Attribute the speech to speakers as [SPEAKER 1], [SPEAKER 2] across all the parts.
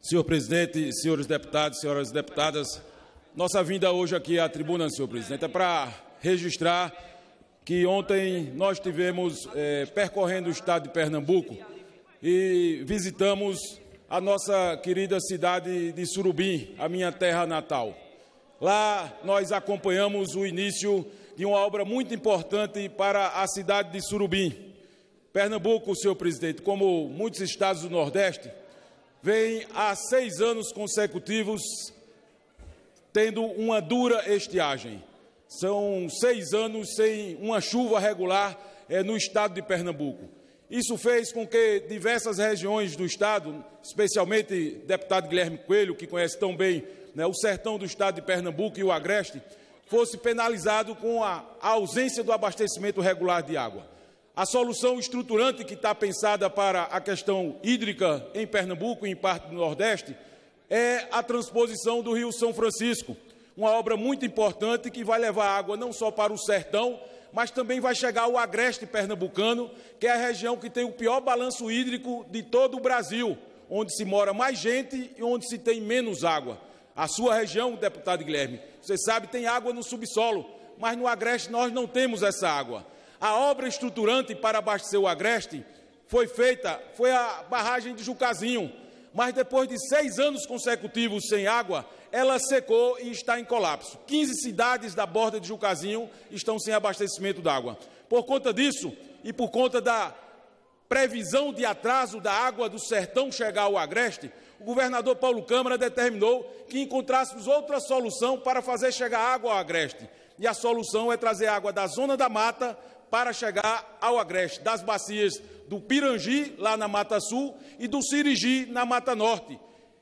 [SPEAKER 1] Senhor presidente, senhores deputados, senhoras deputadas, nossa vinda hoje aqui à tribuna, senhor presidente, é para registrar que ontem nós tivemos é, percorrendo o estado de Pernambuco e visitamos a nossa querida cidade de Surubim, a minha terra natal. Lá nós acompanhamos o início de uma obra muito importante para a cidade de Surubim. Pernambuco, senhor presidente, como muitos estados do Nordeste, vem há seis anos consecutivos tendo uma dura estiagem. São seis anos sem uma chuva regular é, no estado de Pernambuco. Isso fez com que diversas regiões do estado, especialmente deputado Guilherme Coelho, que conhece tão bem né, o sertão do estado de Pernambuco e o Agreste, fosse penalizado com a ausência do abastecimento regular de água. A solução estruturante que está pensada para a questão hídrica em Pernambuco e em parte do Nordeste é a transposição do Rio São Francisco, uma obra muito importante que vai levar água não só para o sertão, mas também vai chegar ao agreste pernambucano, que é a região que tem o pior balanço hídrico de todo o Brasil, onde se mora mais gente e onde se tem menos água. A sua região, deputado Guilherme, você sabe, tem água no subsolo, mas no agreste nós não temos essa água. A obra estruturante para abastecer o Agreste foi feita, foi a barragem de Jucazinho, mas depois de seis anos consecutivos sem água, ela secou e está em colapso. 15 cidades da borda de Jucazinho estão sem abastecimento d'água. Por conta disso e por conta da previsão de atraso da água do sertão chegar ao Agreste, o governador Paulo Câmara determinou que encontrássemos outra solução para fazer chegar água ao Agreste. E a solução é trazer água da zona da mata para chegar ao Agreste, das bacias do Pirangi, lá na Mata Sul, e do Sirigi, na Mata Norte.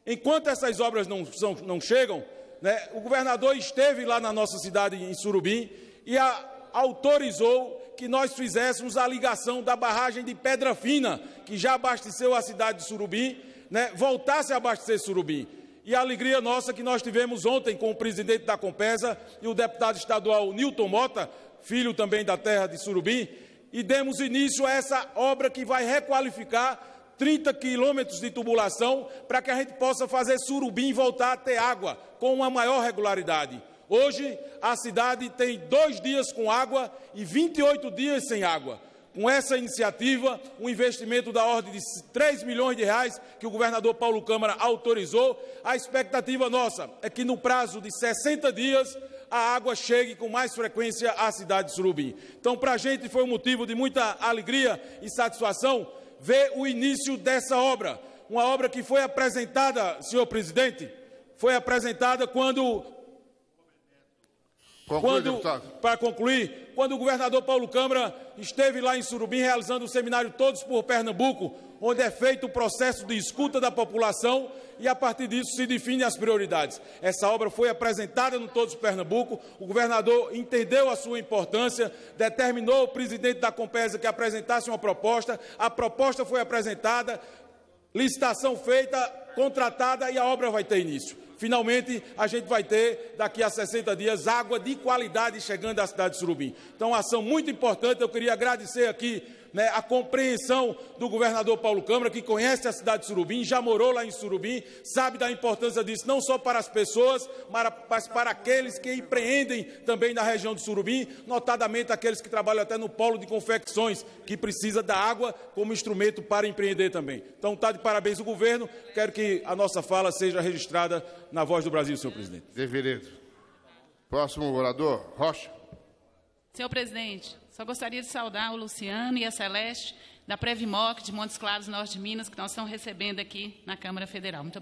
[SPEAKER 1] Enquanto essas obras não, são, não chegam, né, o governador esteve lá na nossa cidade, em Surubim, e a, autorizou que nós fizéssemos a ligação da barragem de Pedra Fina, que já abasteceu a cidade de Surubim, né, voltasse a abastecer Surubim. E a alegria nossa que nós tivemos ontem com o presidente da Compesa e o deputado estadual Nilton Mota, filho também da terra de Surubim, e demos início a essa obra que vai requalificar 30 quilômetros de tubulação para que a gente possa fazer Surubim voltar a ter água com uma maior regularidade. Hoje, a cidade tem dois dias com água e 28 dias sem água. Com essa iniciativa, um investimento da ordem de 3 milhões de reais que o governador Paulo Câmara autorizou, a expectativa nossa é que no prazo de 60 dias a água chegue com mais frequência à cidade de Surubim. Então, para a gente foi um motivo de muita alegria e satisfação ver o início dessa obra. Uma obra que foi apresentada, senhor presidente, foi apresentada quando Conclui, para concluir, quando o governador Paulo Câmara esteve lá em Surubim realizando o seminário Todos por Pernambuco, onde é feito o processo de escuta da população e a partir disso se definem as prioridades. Essa obra foi apresentada no Todos Pernambuco, o governador entendeu a sua importância, determinou o presidente da Compesa que apresentasse uma proposta, a proposta foi apresentada, licitação feita, contratada e a obra vai ter início. Finalmente, a gente vai ter, daqui a 60 dias, água de qualidade chegando à cidade de Surubim. Então, uma ação muito importante. Eu queria agradecer aqui né, a compreensão do governador Paulo Câmara, que conhece a cidade de Surubim, já morou lá em Surubim, sabe da importância disso, não só para as pessoas, mas para aqueles que empreendem também na região de Surubim, notadamente aqueles que trabalham até no polo de confecções, que precisa da água como instrumento para empreender também. Então, está de parabéns o governo, quero que a nossa fala seja registrada na voz do Brasil, senhor presidente. Deveredo. Próximo orador, Rocha. Senhor presidente, só gostaria de saudar o Luciano e a Celeste da Previmoc de Montes Claros, Norte de Minas, que nós estamos recebendo aqui na Câmara Federal. Muito